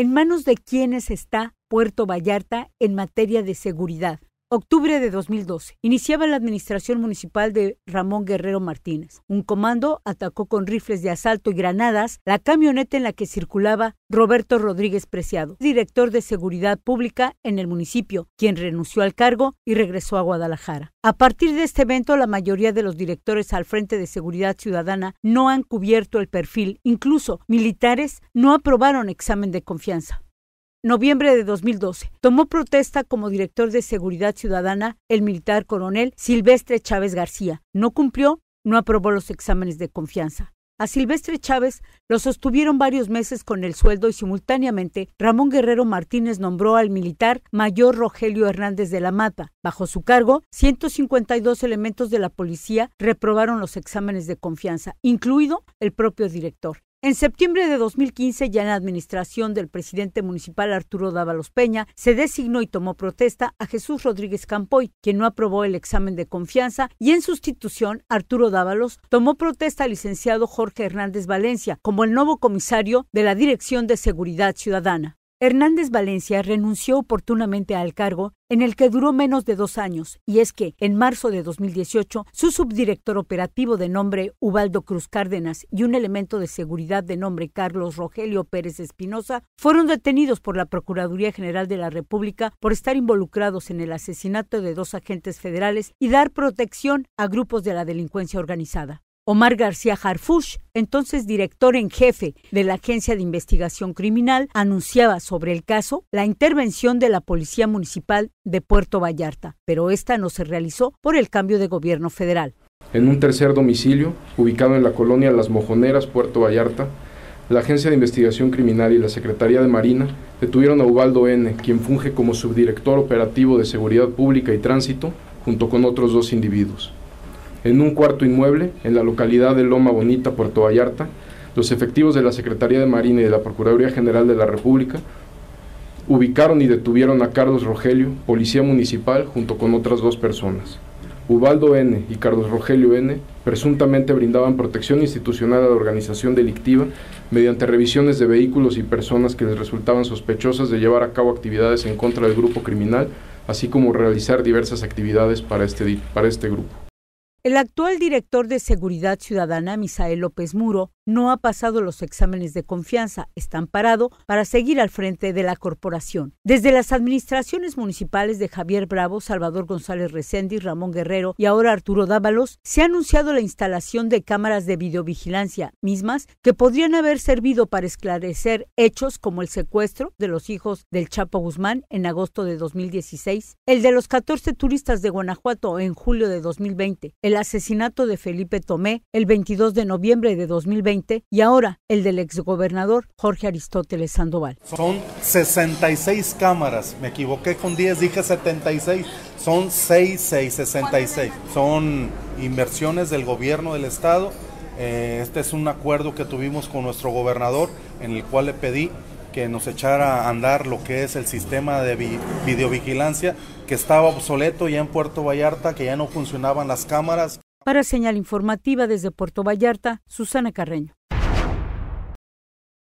¿En manos de quienes está Puerto Vallarta en materia de seguridad? Octubre de 2012. Iniciaba la administración municipal de Ramón Guerrero Martínez. Un comando atacó con rifles de asalto y granadas la camioneta en la que circulaba Roberto Rodríguez Preciado, director de Seguridad Pública en el municipio, quien renunció al cargo y regresó a Guadalajara. A partir de este evento, la mayoría de los directores al frente de Seguridad Ciudadana no han cubierto el perfil, incluso militares no aprobaron examen de confianza noviembre de 2012. Tomó protesta como director de Seguridad Ciudadana el militar coronel Silvestre Chávez García. No cumplió, no aprobó los exámenes de confianza. A Silvestre Chávez lo sostuvieron varios meses con el sueldo y simultáneamente Ramón Guerrero Martínez nombró al militar mayor Rogelio Hernández de la Mata. Bajo su cargo, 152 elementos de la policía reprobaron los exámenes de confianza, incluido el propio director. En septiembre de 2015, ya en la administración del presidente municipal Arturo Dávalos Peña, se designó y tomó protesta a Jesús Rodríguez Campoy, quien no aprobó el examen de confianza, y en sustitución, Arturo Dávalos tomó protesta al licenciado Jorge Hernández Valencia como el nuevo comisario de la Dirección de Seguridad Ciudadana. Hernández Valencia renunció oportunamente al cargo en el que duró menos de dos años, y es que, en marzo de 2018, su subdirector operativo de nombre Ubaldo Cruz Cárdenas y un elemento de seguridad de nombre Carlos Rogelio Pérez Espinosa fueron detenidos por la Procuraduría General de la República por estar involucrados en el asesinato de dos agentes federales y dar protección a grupos de la delincuencia organizada. Omar García Harfush, entonces director en jefe de la Agencia de Investigación Criminal, anunciaba sobre el caso la intervención de la Policía Municipal de Puerto Vallarta, pero esta no se realizó por el cambio de gobierno federal. En un tercer domicilio, ubicado en la colonia Las Mojoneras, Puerto Vallarta, la Agencia de Investigación Criminal y la Secretaría de Marina detuvieron a Ubaldo N., quien funge como subdirector operativo de Seguridad Pública y Tránsito, junto con otros dos individuos en un cuarto inmueble en la localidad de Loma Bonita, Puerto Vallarta, los efectivos de la Secretaría de Marina y de la Procuraduría General de la República ubicaron y detuvieron a Carlos Rogelio, policía municipal, junto con otras dos personas. Ubaldo N. y Carlos Rogelio N. presuntamente brindaban protección institucional a la organización delictiva mediante revisiones de vehículos y personas que les resultaban sospechosas de llevar a cabo actividades en contra del grupo criminal, así como realizar diversas actividades para este, para este grupo. El actual director de Seguridad Ciudadana, Misael López Muro, no ha pasado los exámenes de confianza, está parado para seguir al frente de la corporación. Desde las administraciones municipales de Javier Bravo, Salvador González Recendi, Ramón Guerrero y ahora Arturo Dávalos, se ha anunciado la instalación de cámaras de videovigilancia, mismas que podrían haber servido para esclarecer hechos como el secuestro de los hijos del Chapo Guzmán en agosto de 2016, el de los 14 turistas de Guanajuato en julio de 2020, el asesinato de Felipe Tomé el 22 de noviembre de 2020 y ahora el del exgobernador Jorge Aristóteles Sandoval. Son 66 cámaras, me equivoqué con 10, dije 76, son 6, 66. Son inversiones del gobierno del estado. Eh, este es un acuerdo que tuvimos con nuestro gobernador en el cual le pedí que nos echara a andar lo que es el sistema de videovigilancia que estaba obsoleto ya en Puerto Vallarta, que ya no funcionaban las cámaras. Para señal informativa desde Puerto Vallarta, Susana Carreño.